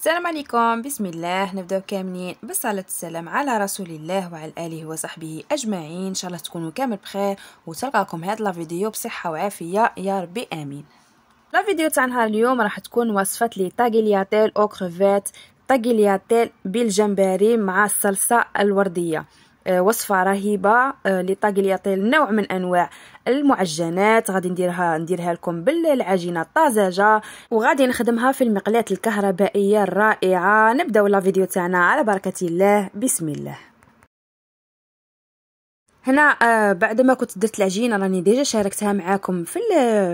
السلام عليكم بسم الله نبداو كاملين بالصلاة والسلام على رسول الله وعلى آله وصحبه أجمعين إن شاء الله تكونوا كامل بخير وتلقاكم هاد لا فيديو بصحة وعافية يا ربي آمين لا فيديو تاع نهار اليوم راح تكون وصفة لي تاغيلياتيل أو كروفيت تاغيلياتيل بالجمبري مع الصلصة الوردية آه، وصفه رهيبه آه، لي طاغلياتيل نوع من انواع المعجنات غادي نديرها نديرها لكم بالعجينه الطازجه وغادي نخدمها في المقلاه الكهربائيه الرائعه نبداو لا فيديو تاعنا على بركه الله بسم الله هنا آه، بعد ما كنت درت العجينه راني ديجا شاركتها معاكم في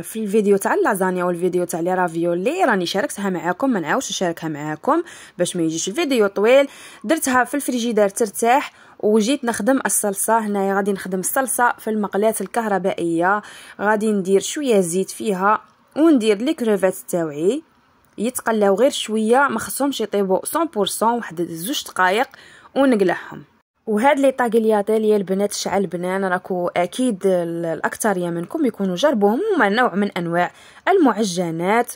في الفيديو تاع اللازانيا والفيديو تاع لي رافيولي راني شاركتها معاكم ما نعاودش نشاركها معاكم باش ما يجيش الفيديو طويل درتها في الفريجيدار ترتاح وجيت نخدم الصلصه هنايا غادي نخدم الصلصه في المقلاه الكهربائيه غادي ندير شويه زيت فيها وندير لي كروفات تاوعي يتقلاو غير شويه ما خصهمش يطيبوا 100% واحد زوج دقائق ونقلعهم وهاد لي ديال البنات شعل بنان راكو اكيد الاكثريه منكم يكونوا جربوهم هما نوع من انواع المعجنات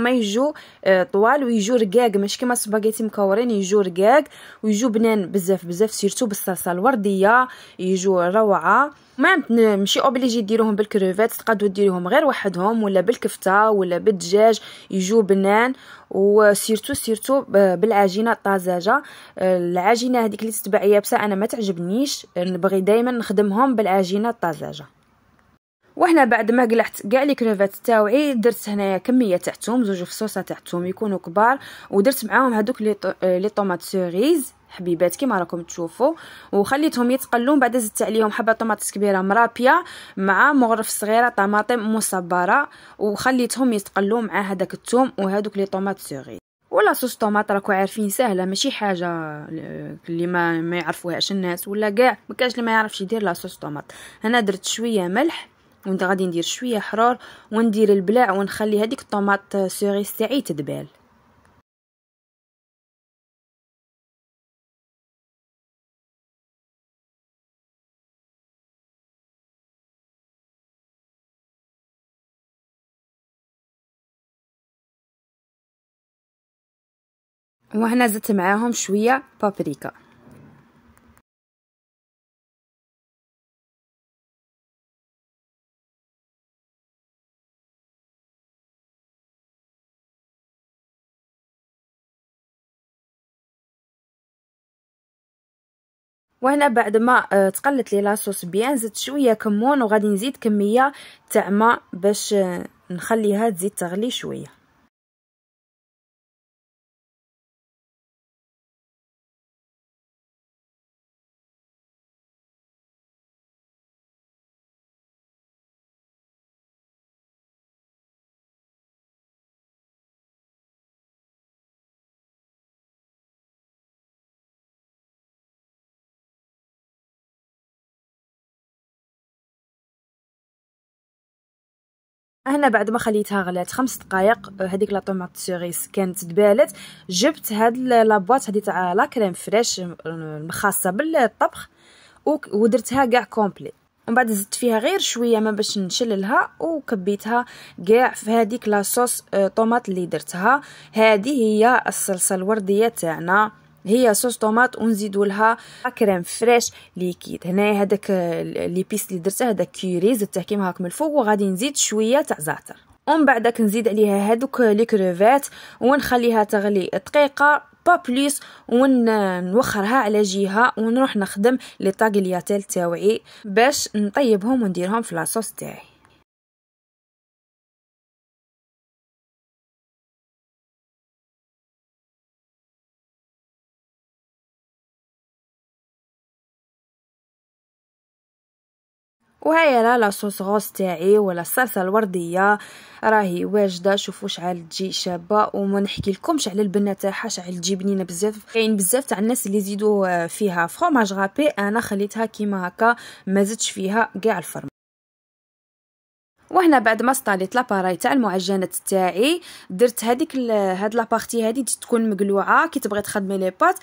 ما يجو آه، طوال ويجو رقاق ماشي كيما السباغيتي مكورين يجو رقاق ويجو بنان بزاف بزاف سيرتو بالصلصه الورديه يجو روعه ما ماشي اوبليجي ديروهم بالكروفات تقدروا ديروهم غير وحدهم ولا بالكفته ولا بالدجاج يجو بنان وسيرتو سيرتو بالعجينه الطازجه آه، العجينه هذيك اللي تتبع يابسه انا ما تعجبنيش نبغي دائما نخدمهم بالعجينه الطازجه وهنا بعد ما قلعت كاع لي كريفات تاوعي درت هنايا كميه تاع الثوم زوج فصوصه تاع الثوم يكونوا كبار ودرت معاهم هذوك لي آه، لي طوماط سيريز حبيبات كيما راكم تشوفوا وخليتهم يتقلون بعد زدت عليهم حبه طماطس كبيره مرابيه مع مغرف صغيره طماطم مصبره وخليتهم يتقلوا مع هذاك الثوم وهذوك لي طوماط سيريز ولا صوص طوماط راكو عارفين سهله ماشي حاجه آه، اللي ما ما يعرفوهاش الناس ولا كاع ما كاش اللي ما يعرفش يدير لا صوص طوماط هنا درت شويه ملح وانت غادي ندير شويه حرار وندير البلاع ونخلي هذيك الطوماط سوريس تاعي تدبال وهنا زدت معاهم شويه بابريكا وهنا بعد ما آه، تقلت لي لاصوص بيان زدت شويه كمون وغادي نزيد كميه تاع ماء باش آه، نخليها تزيد تغلي شويه هنا بعد ما خليتها غلات خمس دقائق آه، هذيك لا طوماط سيريس كانت تبالت جبت هاد بواط هادي تاع لا كريم فريش الخاصه بالطبخ ودرتها كاع كومبلي ومن بعد زدت فيها غير شويه ما باش نشللها وكبيتها كاع في هذيك لاصوص آه، طوماط اللي درتها هذه هي الصلصه الورديه تاعنا هي صوص طوماط ونزيدو لها كريم فريش ليكيد هنايا هذاك ليبيس اللي درته هذاك كيري زدته كيما هاك من الفوق وغادي نزيد شويه تاع زعتر ومن بعدك نزيد عليها هذوك لي كروفات ونخليها تغلي دقيقه با بليس ونوخرها على جهه ونروح نخدم لي طاغلياتيل تاوعي باش نطيبهم ونديرهم في لاصوص تاعي وهاي لا لاصوص غوص تاعي ولا الصلصه الورديه راهي واجده شوفوا شعال تجي شابه وما نحكي لكمش على البنه تاعها شعال تجي بنينه بزاف كاين بزاف تاع الناس اللي يزيدوا فيها فرماج غابي انا خليتها كيما هكا ما زدتش فيها كاع الفرم وهنا بعد ما صطاليت لاباراي تاع المعجنات تاعي درت هذيك هاد لابارتي هادي تكون مقلوعه كي تبغي تخدمي لي بات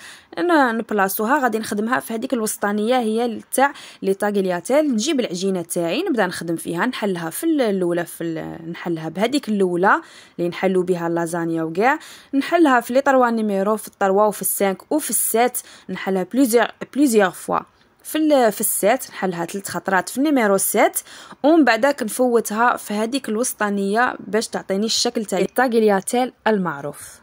نبلاصوها غادي نخدمها في هذيك الوسطانيه هي تاع لي طاغلياتيل نجيب العجينه تاعي نبدا نخدم فيها نحلها في الاولى في نحلها بهذيك الاولى اللي نحلو بها اللازانيا وكاع نحلها في لي طروا نيميرو في الطروا وفي السانك وفي السات نحلها بليزيغ بليزيغ فوا في في السات نحلها ثلاث خطرات في النيميرو سات ومن بعد كنفوتها في هذيك الوسطانيه باش تعطيني الشكل تاع الطاغلياتيل المعروف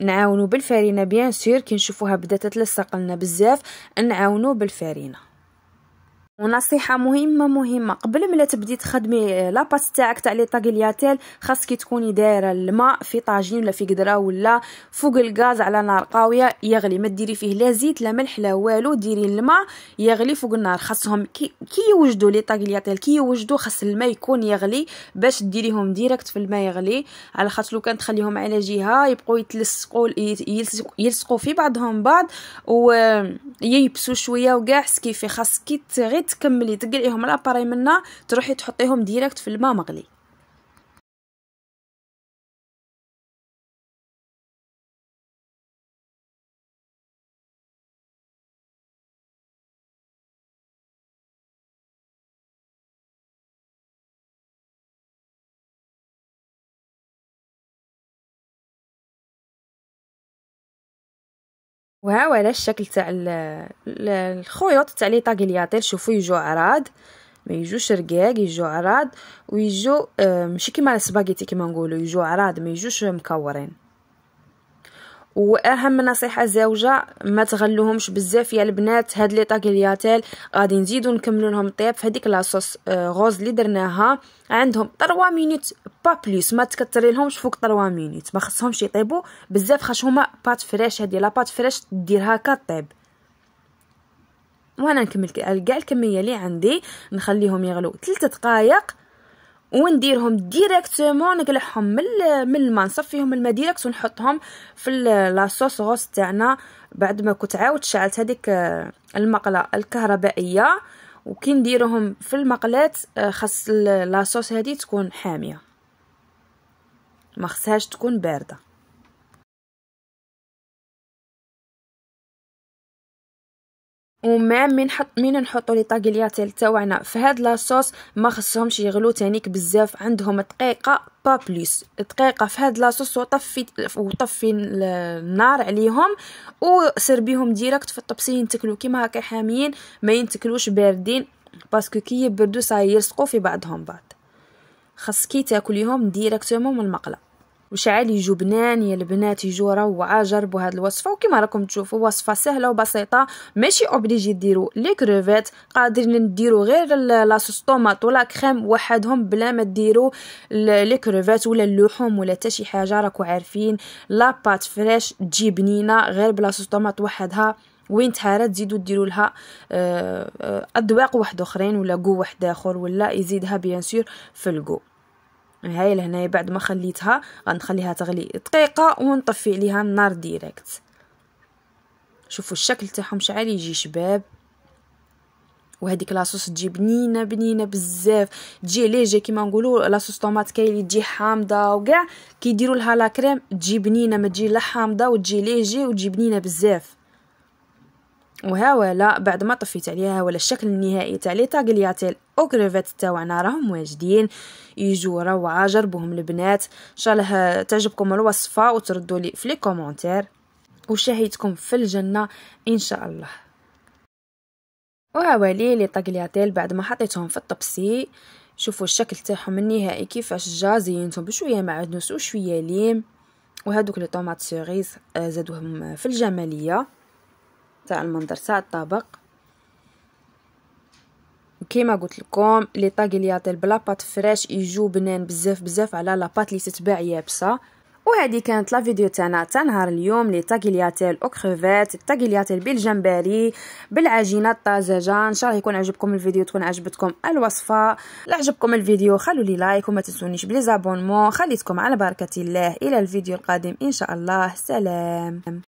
نعاونو بالفرينه بيان سور كي نشوفوها بدات تلصق لنا بزاف نعاونو بالفرينه ونصيحه مهمه مهمه قبل ما تبدي تخدمي لاباس تاعك تاع لي طاغلياتيل خاصك تكوني دايره الماء في طاجين ولا في قدره ولا فوق الغاز على نار قاويه يغلي ما ديري فيه لا زيت لا ملح لا والو ديري الماء يغلي فوق النار خاصهم كي, يوجدوا لي طاغلياتيل كي يوجدوا خاص الماء يكون يغلي باش ديريهم ديريكت في الماء يغلي على خاطر لو كان تخليهم على جهه يبقوا يتلصقوا يلصقوا في بعضهم بعض ويبسوا شويه وكاع سكيفي خاص كي غير تكملي تقلعيهم لاباري منا تروحي تحطيهم ديريكت في الماء مغلي وها هو على الشكل تاع الخيوط تاع لي طاغلياتيل شوفوا يجو عراض ما يجوش رقاق يجو عراض ويجو آه، ماشي كيما السباغيتي كيما نقولوا يجو عراض ما يجوش مكورين واهم نصيحه زوجه ما تغلوهمش بزاف يا البنات هاد لي طاكلياتيل غادي نزيدو نكملو لهم الطياب هذيك لاصوص آه، غوز اللي درناها عندهم 3 مينوت با بليس ما تكثري لهمش فوق 3 مينوت ما خصهمش يطيبو بزاف خاش هما بات فريش هادي لا بات فريش دير هكا طيب وانا نكمل كاع الكميه اللي عندي نخليهم يغلو 3 دقائق ونديرهم ديريكتومون نقلعهم من من الماء نصفيهم الماء ديريكت ونحطهم في لاصوص غوص تاعنا بعد ما كنت عاود شعلت هذيك آه، المقله الكهربائيه وكي نديروهم في المقلات آه، خاص لاصوص هذه تكون حاميه ما خصهاش تكون بارده ومام من حط من نحطوا لي طاغلياتيل تاعنا في هاد لاصوص ما خصهمش يغلو تانيك بزاف عندهم دقيقه با بليس دقيقه في هاد لاصوص وطفي وطفي النار عليهم وسربيهم ديريكت في الطبسي ينتكلو كيما هكا حاميين ما ينتكلوش باردين باسكو كي يبردو صاير يلصقوا في بعضهم بعض خص كي تاكليهم ديريكتومون من المقله وشعالي يجو بنان يا البنات يجوا روعه جربوا هاد الوصفه وكما راكم تشوفوا وصفه سهله وبسيطه ماشي اوبليجي ديروا لي كروفيت قادرين نديروا غير لاصوص طوماط ولا كريم وحدهم بلا ما ديروا لي كروفيت ولا اللحوم ولا حتى شي حاجه راكو عارفين لا بات فريش تجي بنينه غير بلاصوص طوماط وحدها وين تهارا تزيدو ديروا لها آه، آه، اذواق واحد اخرين ولا جو واحد اخر ولا يزيدها بيان سور في الجو هاي لهنايا بعد ما خليتها غنخليها تغلي دقيقه ونطفي عليها النار ديريكت شوفوا الشكل تاعهم شعال يجي شباب وهذيك لاصوص تجي بنينه بنينه بزاف تجي ليجي كيما نقولوا لاصوص طوماط كاين اللي تجي حامضه وكاع كيديروا لها لا كريم تجي بنينه ما تجي لا حامضه وتجي ليجي وتجي بنينه بزاف وها ولا بعد ما طفيت عليها ولا الشكل النهائي تاع لي تاغلياتيل او كريفيت تاعنا راهم واجدين يجوا روعه جربوهم البنات ان شاء الله تعجبكم الوصفه وتردوا لي في لي كومونتير وشهيتكم في الجنه ان شاء الله وهوالي لي طاغلياتيل بعد ما حطيتهم في الطبسي شوفوا الشكل تاعهم النهائي كيفاش جا زينتهم بشويه معدنوس وشويه ليم وهذوك لي طوماط سيريز آه، زادوهم في الجماليه تاع المنظر كيما قلت لكم لي طاغليات بلا بات فريش يجو بنان بزاف بزاف على لاباط لي تتباع يابسه وهذه كانت لا فيديو تاعنا تاع نهار اليوم لي تاغيلياتيل او كروفيت تاغيلياتيل بالجمبري بالعجينه الطازجه ان شاء الله يكون عجبكم الفيديو تكون عجبتكم الوصفه لا عجبكم الفيديو خلوا لي لايك وما تنسونيش بلي زابونمون خليتكم على بركه الله الى الفيديو القادم ان شاء الله سلام